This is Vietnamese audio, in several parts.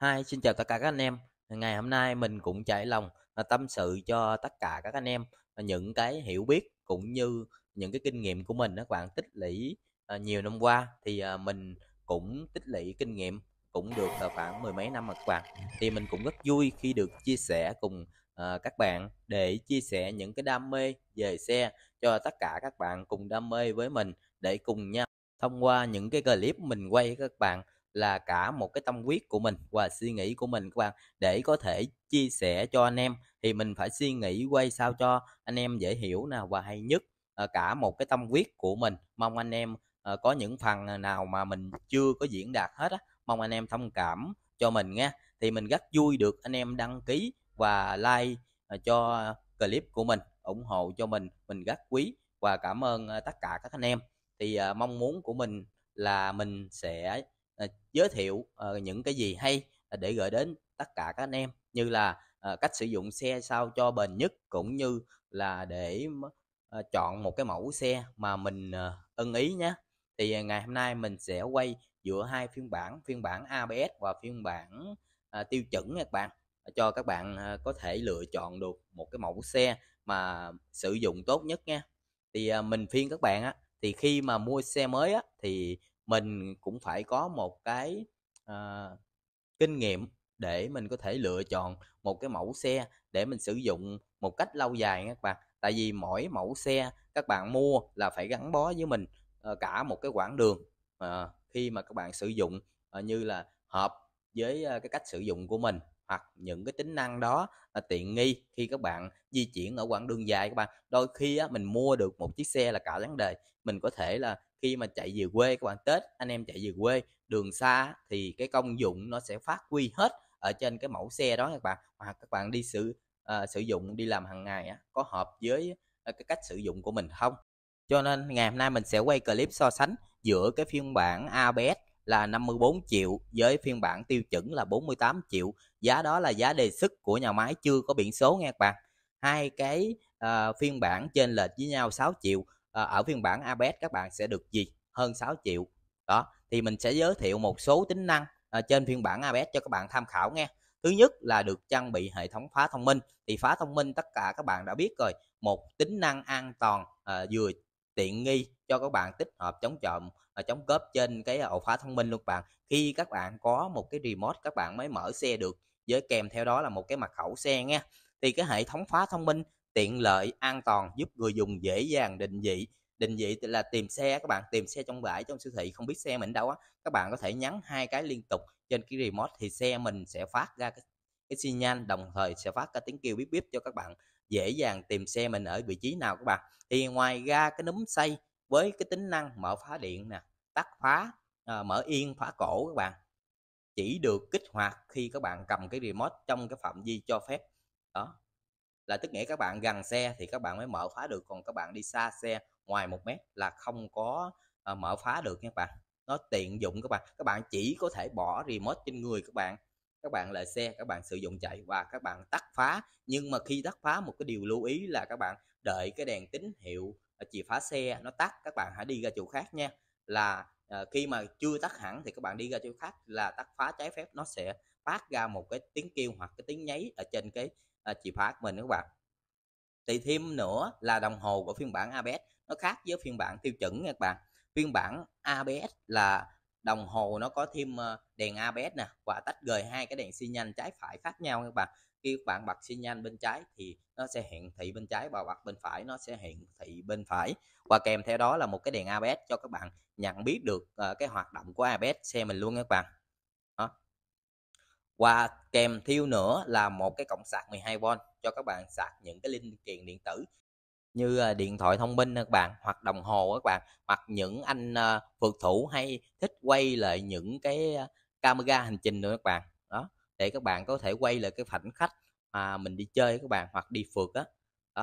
hai xin chào tất cả các anh em. Ngày hôm nay mình cũng trải lòng à, tâm sự cho tất cả các anh em à, những cái hiểu biết cũng như những cái kinh nghiệm của mình các bạn tích lũy à, nhiều năm qua thì mình cũng tích lũy kinh nghiệm cũng được khoảng mười mấy năm mà các bạn. Thì mình cũng rất vui khi được chia sẻ cùng các bạn để chia sẻ những cái đam mê về xe cho tất cả các bạn cùng đam mê với mình để cùng nhau thông qua những cái clip mình quay các bạn là cả một cái tâm quyết của mình và suy nghĩ của mình các bạn để có thể chia sẻ cho anh em thì mình phải suy nghĩ quay sao cho anh em dễ hiểu nào và hay nhất ờ, cả một cái tâm quyết của mình mong anh em ờ, có những phần ờ, nào mà mình chưa có diễn đạt hết á mong anh em thông cảm cho mình nghe thì mình rất vui được anh em đăng ký và like cho clip của mình ủng hộ cho mình mình rất quý và cảm ơn tất cả các anh em thì mong muốn của mình là mình sẽ À, giới thiệu à, những cái gì hay à, để gửi đến tất cả các anh em như là cách sử dụng xe sao cho bền nhất cũng như là để chọn một cái mẫu xe mà mình ưng ý nhé thì ngày hôm nay mình sẽ quay giữa hai phiên bản phiên bản ABS và phiên bản tiêu chuẩn các bạn cho các bạn có thể lựa chọn được một cái mẫu xe mà sử dụng tốt nhất nha thì mình phiên các bạn á thì khi mà mua xe mới á thì mình cũng phải có một cái uh, kinh nghiệm để mình có thể lựa chọn một cái mẫu xe để mình sử dụng một cách lâu dài các bạn tại vì mỗi mẫu xe các bạn mua là phải gắn bó với mình uh, cả một cái quãng đường uh, khi mà các bạn sử dụng uh, như là hợp với cái cách sử dụng của mình hoặc những cái tính năng đó là tiện nghi khi các bạn di chuyển ở quãng đường dài các bạn đôi khi á, mình mua được một chiếc xe là cả vấn đề mình có thể là khi mà chạy về quê các bạn tết anh em chạy về quê đường xa thì cái công dụng nó sẽ phát huy hết ở trên cái mẫu xe đó các bạn hoặc các bạn đi sử uh, sử dụng đi làm hàng ngày á, có hợp với ờ, cái cách sử dụng của mình không cho nên ngày hôm nay mình sẽ quay clip so sánh giữa cái phiên bản ABS là 54 triệu với phiên bản tiêu chuẩn là 48 triệu giá đó là giá đề xuất của nhà máy chưa có biển số nghe các bạn hai cái uh, phiên bản trên lệch với nhau 6 triệu uh, ở phiên bản ABS e các bạn sẽ được gì hơn 6 triệu đó thì mình sẽ giới thiệu một số tính năng uh, trên phiên bản ABS e cho các bạn tham khảo nghe thứ nhất là được trang bị hệ thống phá thông minh thì phá thông minh tất cả các bạn đã biết rồi một tính năng an toàn uh, vừa tiện nghi cho các bạn tích hợp chống trộm chống cướp trên cái à, ổ khóa thông minh luôn các bạn khi các bạn có một cái remote các bạn mới mở xe được với kèm theo đó là một cái mật khẩu xe nha thì cái hệ thống khóa thông minh tiện lợi an toàn giúp người dùng dễ dàng định vị định vị là tìm xe các bạn tìm xe trong bãi trong siêu thị không biết xe mình đâu á các bạn có thể nhắn hai cái liên tục trên cái remote thì xe mình sẽ phát ra cái, cái xi nhan đồng thời sẽ phát ra tiếng kêu bíp bíp cho các bạn dễ dàng tìm xe mình ở vị trí nào các bạn thì ngoài ra cái núm xây với cái tính năng mở khóa điện nè tắt khóa à, mở yên khóa cổ các bạn chỉ được kích hoạt khi các bạn cầm cái remote trong cái phạm vi cho phép đó là tức nghĩa các bạn gần xe thì các bạn mới mở khóa được còn các bạn đi xa xe ngoài một mét là không có à, mở khóa được nha các bạn nó tiện dụng các bạn các bạn chỉ có thể bỏ remote trên người các bạn các bạn lại xe các bạn sử dụng chạy và các bạn tắt phá nhưng mà khi tắt phá một cái điều lưu ý là các bạn đợi cái đèn tín hiệu chìa phá xe nó tắt các bạn hãy đi ra chỗ khác nha là uh, khi mà chưa tắt hẳn thì các bạn đi ra chỗ khác là tắt phá trái phép nó sẽ phát ra một cái tiếng kêu hoặc cái tiếng nháy ở trên cái uh, chìa khóa của mình các bạn thì thêm nữa là đồng hồ của phiên bản ABS nó khác với phiên bản tiêu chuẩn nha các bạn phiên bản ABS là đồng hồ nó có thêm ờ, đèn ABS nè và tách rời hai cái đèn xi nhanh trái phải khác nhau các bạn khi các bạn bật xi nhan bên trái thì nó sẽ hiện thị bên trái và bật bên phải nó sẽ hiện thị bên phải và kèm theo đó là một cái đèn ABS cho các bạn nhận biết được uh, cái hoạt động của ABS xe mình luôn các bạn đó. và kèm theo nữa là một cái cổng sạc 12V cho các bạn sạc những cái linh kiện điện tử như ờ, điện thoại thông minh các bạn hoặc đồng hồ các bạn hoặc những anh ờ, phượt thủ hay thích quay lại những cái camera hành trình nữa các bạn đó để các bạn có thể quay lại cái khoảnh khách mà mình đi chơi các bạn hoặc đi phượt á đó.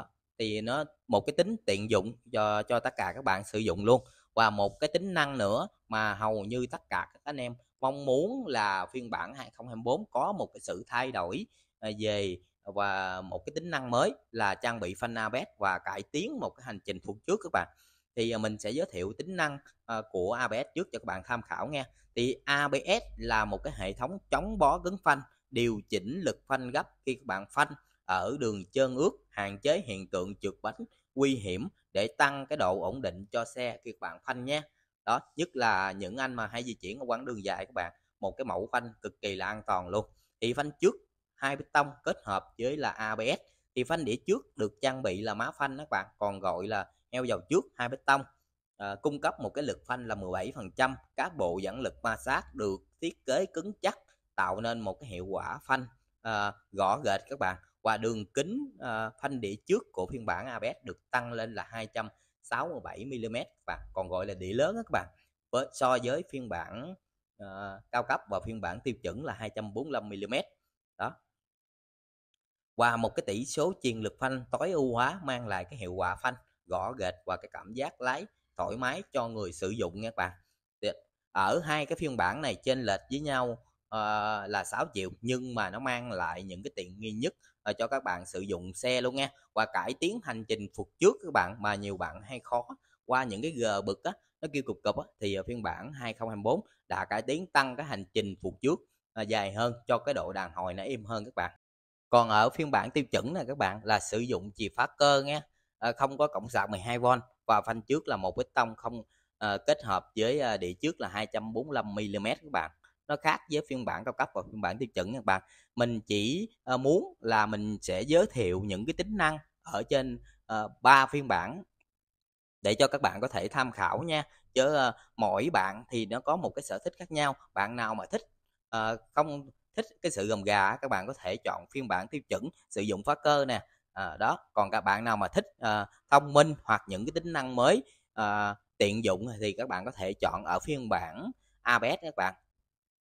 đó thì nó một cái tính tiện dụng cho cho tất cả các bạn sử dụng luôn và một cái tính năng nữa mà hầu như tất cả các anh em mong muốn là phiên bản 2024 có một cái sự thay đổi à, về và một cái tính năng mới là trang bị Fanabet và cải tiến một cái hành trình thuộc trước các bạn thì à, mình sẽ giới thiệu tính năng ờ, của ABS trước cho các bạn tham khảo nghe thì ABS là một cái hệ thống chống bó cứng phanh điều chỉnh lực phanh gấp khi các bạn phanh ở đường trơn ướt hạn chế hiện tượng trượt bánh nguy hiểm để tăng cái độ ổn định cho xe khi các bạn phanh nhé đó nhất là những anh mà hay di chuyển ở quãng đường dài các bạn một cái mẫu phanh cực kỳ là an toàn luôn thì phanh trước hai bê tông kết hợp với là ABS thì phanh đĩa trước được trang bị là má phanh các bạn còn gọi là eo dầu trước hai bê tông à, cung cấp một cái lực phanh là 17% các bộ dẫn lực ma sát được thiết kế cứng chắc tạo nên một cái hiệu quả phanh à, gõ gệt các bạn và đường kính à, phanh đĩa trước của phiên bản ABS được tăng lên là 267 mm và còn gọi là đĩa lớn các bạn với so với phiên bản à, cao cấp và phiên bản tiêu chuẩn là 245 mm đó và một cái tỷ số truyền lực phanh tối ưu hóa mang lại cái hiệu quả phanh gõ gệt và cái cảm giác lái thoải mái cho người sử dụng nha các bạn ở hai cái phiên bản này trên lệch với nhau uh, là 6 triệu nhưng mà nó mang lại những cái tiện nghi nhất uh, cho các bạn sử dụng xe luôn nha và cải tiến hành trình phục trước các bạn mà nhiều bạn hay khó qua những cái gờ bực á nó kêu cục cục á thì ở ờ, phiên bản 2024 đã cải tiến tăng cái hành trình phục trước uh, dài hơn cho cái độ đàn hồi nó im hơn các bạn còn ở phiên bản tiêu chuẩn này các bạn là sử dụng chìa khóa cơ nha Ờ, không có cổng sạc 12V và phanh trước là một bích tông không uh, kết hợp với ờ, đĩa trước là 245 mm các bạn nó khác với phiên bản cao cấp và phiên bản tiêu chuẩn các bạn mình chỉ uh, muốn là mình sẽ giới thiệu những cái tính năng ở trên ba uh, phiên bản để cho các bạn có thể tham khảo nha chứ uh, mỗi bạn thì nó có một cái sở thích khác nhau bạn nào mà thích uh, không thích cái sự gầm gà các bạn có thể chọn phiên bản tiêu chuẩn sử dụng khóa cơ nè à, đó còn các bạn nào mà thích à, thông minh hoặc những cái tính năng mới à, tiện dụng thì các bạn có thể chọn ở phiên bản ABS các bạn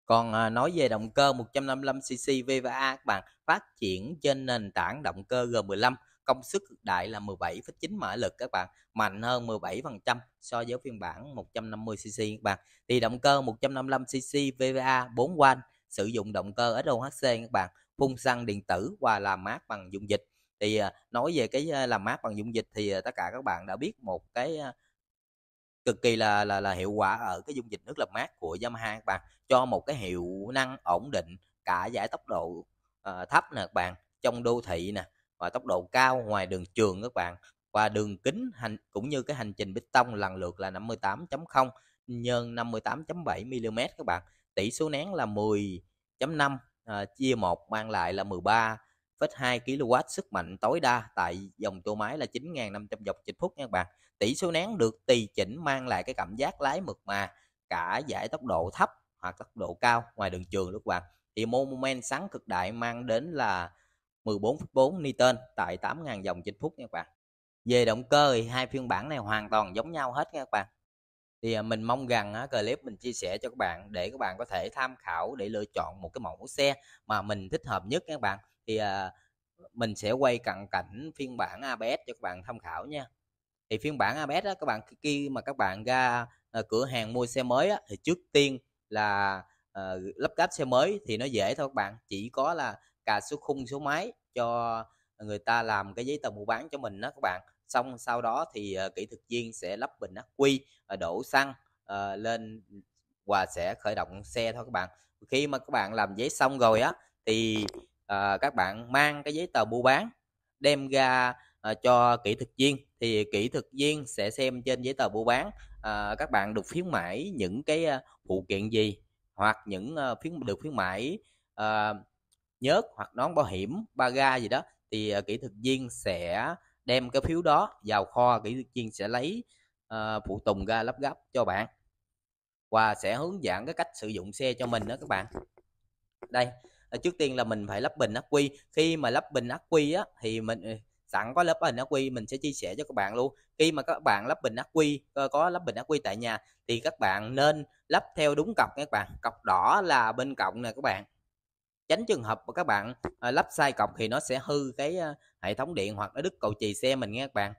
còn à, nói về động cơ 155cc VVA các bạn phát triển trên nền tảng động cơ G15 công suất cực đại là 17,9 mã lực các bạn mạnh hơn 17% so với phiên bản 150cc các bạn thì động cơ 155cc VVA 4 van sử dụng động cơ SOHC các bạn phun xăng điện tử và làm mát bằng dung dịch thì à, nói về cái làm mát bằng dung dịch thì à, tất cả các bạn đã biết một cái cực kỳ là là là hiệu quả ở cái dung dịch nước làm mát của Yamaha các bạn cho một cái hiệu năng ổn định cả giải tốc độ uh, thấp nè các bạn trong đô thị nè và tốc độ cao ngoài đường trường các bạn và đường kính hành cũng như cái hành trình bê tông lần lượt là 58.0 nhân 58.7 mm các bạn tỷ số nén là 10.5 uh, à, chia 1 mang lại là 13 1,2 kW sức mạnh tối đa tại dòng tua máy là 9.500 dọc trên phút nha các bạn. Tỷ số nén được tùy chỉnh mang lại cái cảm giác lái mượt mà cả giải tốc độ thấp hoặc tốc độ cao ngoài đường trường các bạn. Thì mô moment sáng cực đại mang đến là 14,4 Newton tại 8.000 dòng trên phút nha các bạn. Về động cơ thì hai phiên bản này hoàn toàn giống nhau hết nha các bạn. Thì à, mình mong rằng clip mình chia sẻ cho các bạn để các bạn có thể tham khảo để lựa chọn một cái mẫu xe mà mình thích hợp nhất nha các bạn thì à, mình sẽ quay cận cảnh phiên bản ABS cho các bạn tham khảo nha thì phiên bản ABS đó, các bạn khi mà các bạn ra à, cửa hàng mua xe mới á, thì trước tiên là à, lắp ráp xe mới thì nó dễ thôi các bạn chỉ có là cà số khung số máy cho người ta làm cái giấy tờ mua bán cho mình đó các bạn xong sau đó thì uh, kỹ thuật viên sẽ lắp bình ắc quy uh, đổ xăng uh, lên và sẽ khởi động xe thôi các bạn khi mà các bạn làm giấy xong rồi á thì à, các bạn mang cái giấy tờ mua bán đem ra à, cho kỹ thuật viên thì kỹ thuật viên sẽ xem trên giấy tờ mua bán à, các bạn được khuyến mãi những cái phụ kiện gì hoặc những khuyến được khuyến mãi à, nhớt hoặc nón bảo hiểm ba ga gì đó thì à, kỹ thuật viên sẽ đem cái phiếu đó vào kho kỹ thuật viên sẽ lấy à, phụ tùng ra lắp ráp cho bạn và sẽ hướng dẫn cái cách sử dụng xe cho mình đó các bạn đây là ờ, trước tiên là mình phải lắp bình ắc quy khi mà lắp bình ắc quy á thì mình ờ, sẵn có lắp bình ắc quy mình sẽ chia sẻ cho các bạn luôn khi mà các bạn lắp bình ắc quy có lắp bình ắc quy tại nhà thì các bạn nên lắp theo đúng cọc nha các bạn cọc đỏ là bên cộng nè các bạn tránh trường hợp mà các bạn ờ, lắp sai cọc thì nó sẽ hư cái hệ thống điện hoặc nó đứt cầu chì xe mình nghe các bạn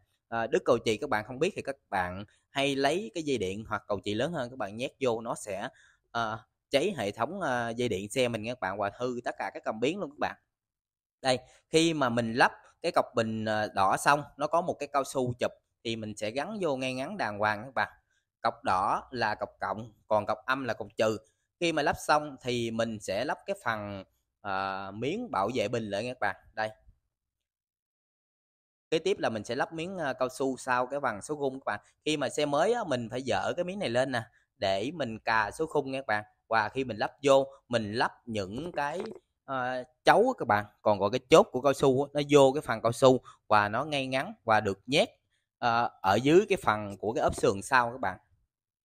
đứt cầu chì các bạn không biết thì các bạn hay lấy cái dây điện hoặc cầu chì lớn hơn các bạn nhét vô nó sẽ cháy hệ thống uh, dây điện xe mình nha các bạn và hư tất cả các cảm biến luôn các bạn đây khi mà mình lắp cái cọc bình ờ, đỏ xong nó có một cái cao su chụp thì mình sẽ gắn vô ngay ngắn đàng hoàng các bạn cọc đỏ là cọc cộng còn cọc âm là cọc trừ khi mà lắp xong thì mình sẽ lắp cái phần uh, miếng bảo vệ bình lại nha các bạn đây kế tiếp là mình sẽ lắp miếng uh, cao su sau cái phần số khung các bạn khi mà xe mới á, mình phải dỡ cái miếng này lên nè để mình cà số khung nha các bạn và khi mình lắp vô mình lắp những cái uh, chấu các bạn còn gọi cái chốt của cao su nó vô cái phần cao su và nó ngay ngắn và được nhét uh, ở dưới cái phần của cái ốp sườn sau các bạn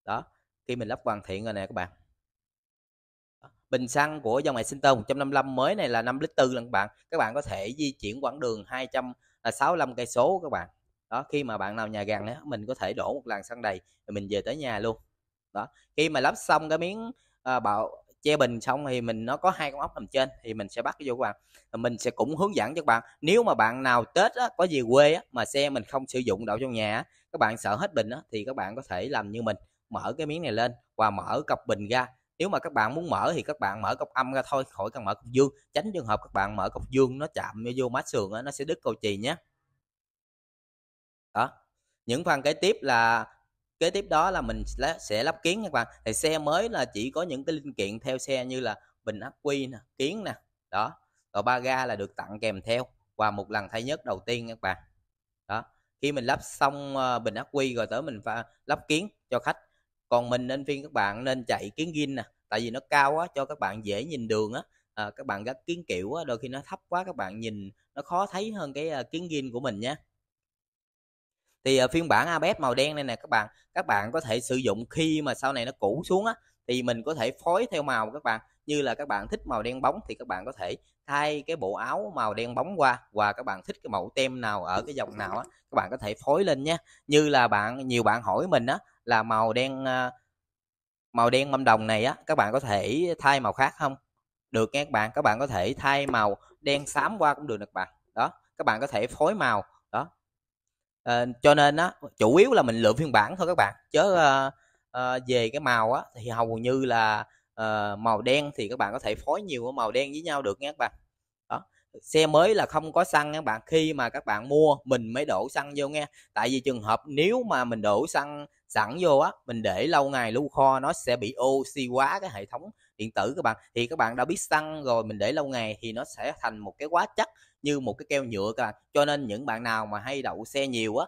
đó khi mình lắp hoàn thiện rồi nè các bạn bình xăng của dòng sinh Excenter 155 mới này là 5 lít 4 lần các bạn các bạn có thể di chuyển quãng đường 265 à, cây số các bạn đó khi mà bạn nào nhà gần đó mình có thể đổ một làn xăng đầy rồi mình về tới nhà luôn đó khi mà lắp xong cái miếng à, ờ, bảo che bình xong thì mình nó có hai con ốc nằm trên thì mình sẽ bắt vô các bạn mình sẽ cũng hướng dẫn cho các bạn nếu mà bạn nào tết á, có gì quê á, mà xe mình không sử dụng đậu trong nhà á, các bạn sợ hết bình á, thì các bạn có thể làm như mình mở cái miếng này lên và mở cặp bình ra nếu mà các bạn muốn mở thì các bạn mở cọc âm ra thôi khỏi cần mở cọc dương tránh trường hợp các bạn mở cọc dương nó chạm vô mát sườn á, nó sẽ đứt cầu chì nhé đó những phần kế tiếp là kế tiếp đó là mình sẽ lắp kiến các bạn thì xe mới là chỉ có những cái linh kiện theo xe như là bình ắc quy nè kiến nè đó rồi ba ga là được tặng kèm theo và một lần thay nhất đầu tiên các bạn đó khi mình lắp xong ờ, bình ắc quy rồi tới mình lắp kiến cho khách còn mình nên phiên các bạn nên chạy kiến gin nè tại vì nó cao quá cho các bạn dễ nhìn đường á à, các bạn gắt kiến kiểu á đôi khi nó thấp quá các bạn nhìn nó khó thấy hơn cái ờ, kiến gin của mình nhé thì uh, phiên bản ABS màu đen này nè các bạn các bạn có thể sử dụng khi mà sau này nó cũ xuống á thì mình có thể phối theo màu các bạn như là các bạn thích màu đen bóng thì các bạn có thể thay cái bộ áo màu đen bóng qua và các bạn thích cái mẫu tem nào ở cái dòng nào á các bạn có thể phối lên nhé như là bạn nhiều bạn hỏi mình á là màu đen ờ, màu đen mâm đồng này á các bạn có thể thay màu khác không được nghe các bạn các bạn có thể thay màu đen xám qua cũng được nè các bạn đó các bạn có thể phối màu à, cho nên á chủ yếu là mình lựa phiên bản thôi các bạn chớ à, à, về cái màu á thì hầu như là à, màu đen thì các bạn có thể phối nhiều màu đen với nhau được nha các bạn đó xe mới là không có xăng các bạn khi mà các bạn mua mình mới đổ xăng vô nghe tại vì trường hợp nếu mà mình đổ xăng sẵn vô á mình để lâu ngày lưu kho nó sẽ bị oxy quá cái hệ thống điện tử các bạn thì các bạn đã biết xăng rồi mình để lâu ngày thì nó sẽ thành một cái quá chất như một cái keo nhựa các bạn cho nên những bạn nào mà hay đậu xe nhiều á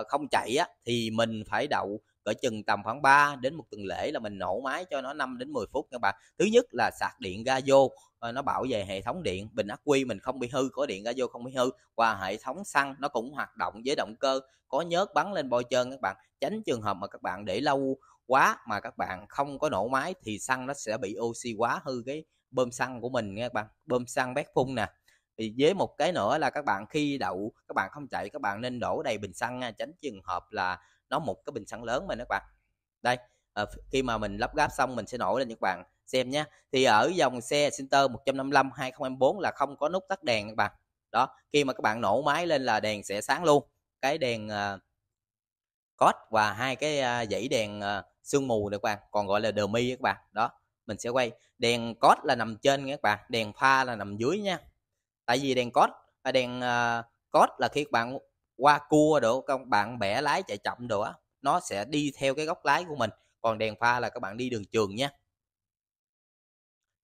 uh, không chạy á thì mình phải đậu cỡ chừng tầm khoảng 3 đến một tuần lễ là mình nổ máy cho nó 5 đến 10 phút các bạn thứ nhất là sạc điện ga vô ờ, nó bảo vệ hệ thống điện bình ắc quy mình không bị hư có điện ga vô không bị hư và hệ thống xăng nó cũng hoạt động với động cơ có nhớt bắn lên bôi trơn các bạn tránh trường hợp mà các bạn để lâu quá mà các bạn không có nổ máy thì xăng nó sẽ bị oxy quá hư cái bơm xăng của mình nha các bạn bơm xăng bét phun nè thì với một cái nữa là các bạn khi đậu các bạn không chạy các bạn nên đổ đầy bình xăng nha tránh trường hợp là nó một cái bình xăng lớn mà các bạn đây ờ, khi mà mình lắp ráp xong mình sẽ nổ lên các bạn xem nhé thì ở dòng xe Center 155 2024 là không có nút tắt đèn các bạn đó khi mà các bạn nổ máy lên là đèn sẽ sáng luôn cái đèn uh, ờ, code và hai cái uh, dãy đèn uh, sương mù nữa các bạn còn gọi là đờ mi các bạn đó mình sẽ quay đèn cốt là nằm trên các bạn đèn pha là nằm dưới nha tại vì đèn cốt và đèn uh, à, cốt là khi các bạn qua cua đồ các bạn bẻ lái chạy chậm đồ á nó sẽ đi theo cái góc lái của mình còn đèn pha là các bạn đi đường trường nha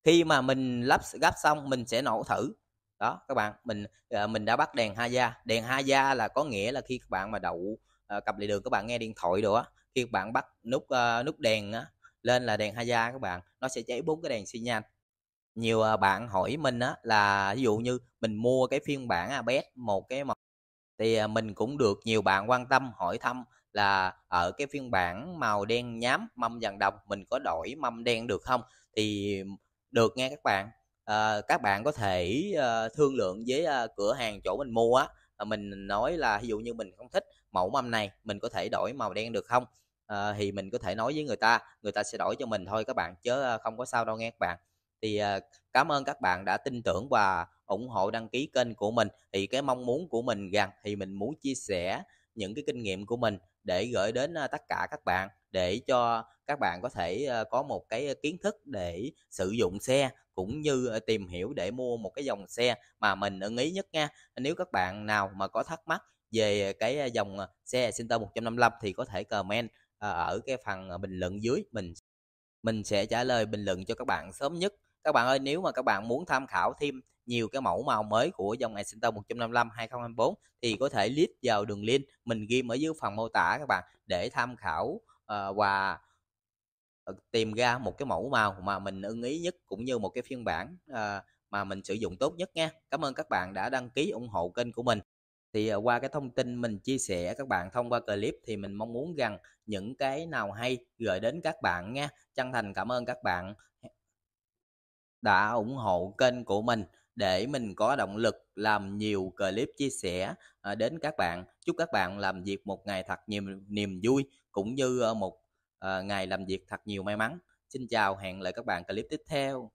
khi mà mình lắp gấp xong mình sẽ nổ thử đó các bạn mình à, mình đã bắt đèn hai gia đèn hai gia là có nghĩa là khi các bạn mà đậu à, cặp lề đường các bạn nghe điện thoại đồ á khi bạn bắt nút uh, nút đèn á, lên là đèn Haya các bạn nó sẽ cháy bốn cái đèn xi nhan nhiều ờ, bạn hỏi mình á là ví dụ như mình mua cái phiên bản ABS một cái màu thì ờ, mình cũng được nhiều bạn quan tâm hỏi thăm là ở cái phiên bản màu đen nhám mâm vàng đồng mình có đổi mâm đen được không thì được nghe các bạn à, các bạn có thể uh, thương lượng với uh, cửa hàng chỗ mình mua á mình nói là ví dụ như mình không thích mẫu mâm này mình có thể đổi màu đen được không à, thì mình có thể nói với người ta người ta sẽ đổi cho mình thôi các bạn chứ ờ, không có sao đâu nghe các bạn thì à, cảm ơn các bạn đã tin tưởng và ủng hộ đăng ký kênh của mình thì cái mong muốn của mình rằng thì mình muốn chia sẻ những cái kinh nghiệm của mình để gửi đến tất cả các bạn để cho các bạn có thể có một cái kiến thức để sử dụng xe cũng như tìm hiểu để mua một cái dòng xe mà mình ưng ý nhất nha. Nếu các bạn nào mà có thắc mắc về cái dòng xe Center 155 thì có thể comment Ờ, ở cái phần ờ, bình luận dưới mình mình sẽ trả lời bình luận cho các bạn sớm nhất các bạn ơi nếu mà các bạn muốn tham khảo thêm nhiều cái mẫu màu mới của dòng Accenter 155 2024 thì có thể list vào đường link mình ghi ở dưới phần mô tả các bạn để tham khảo ờ, và tìm ra một cái mẫu màu mà mình ưng ý nhất cũng như một cái phiên bản mà mình sử dụng tốt nhất nha. Cảm ơn các bạn đã đăng ký ủng hộ kênh của mình thì ờ, qua cái thông tin mình chia sẻ các bạn thông qua clip thì mình mong muốn rằng những cái nào hay gửi đến các bạn nha chân thành cảm ơn các bạn đã ủng hộ kênh của mình để mình có động lực làm nhiều clip chia sẻ ờ, đến các bạn chúc các bạn làm việc một ngày thật nhiều niềm vui cũng như ờ, một ngày làm việc thật nhiều may mắn xin chào hẹn lại các bạn clip tiếp theo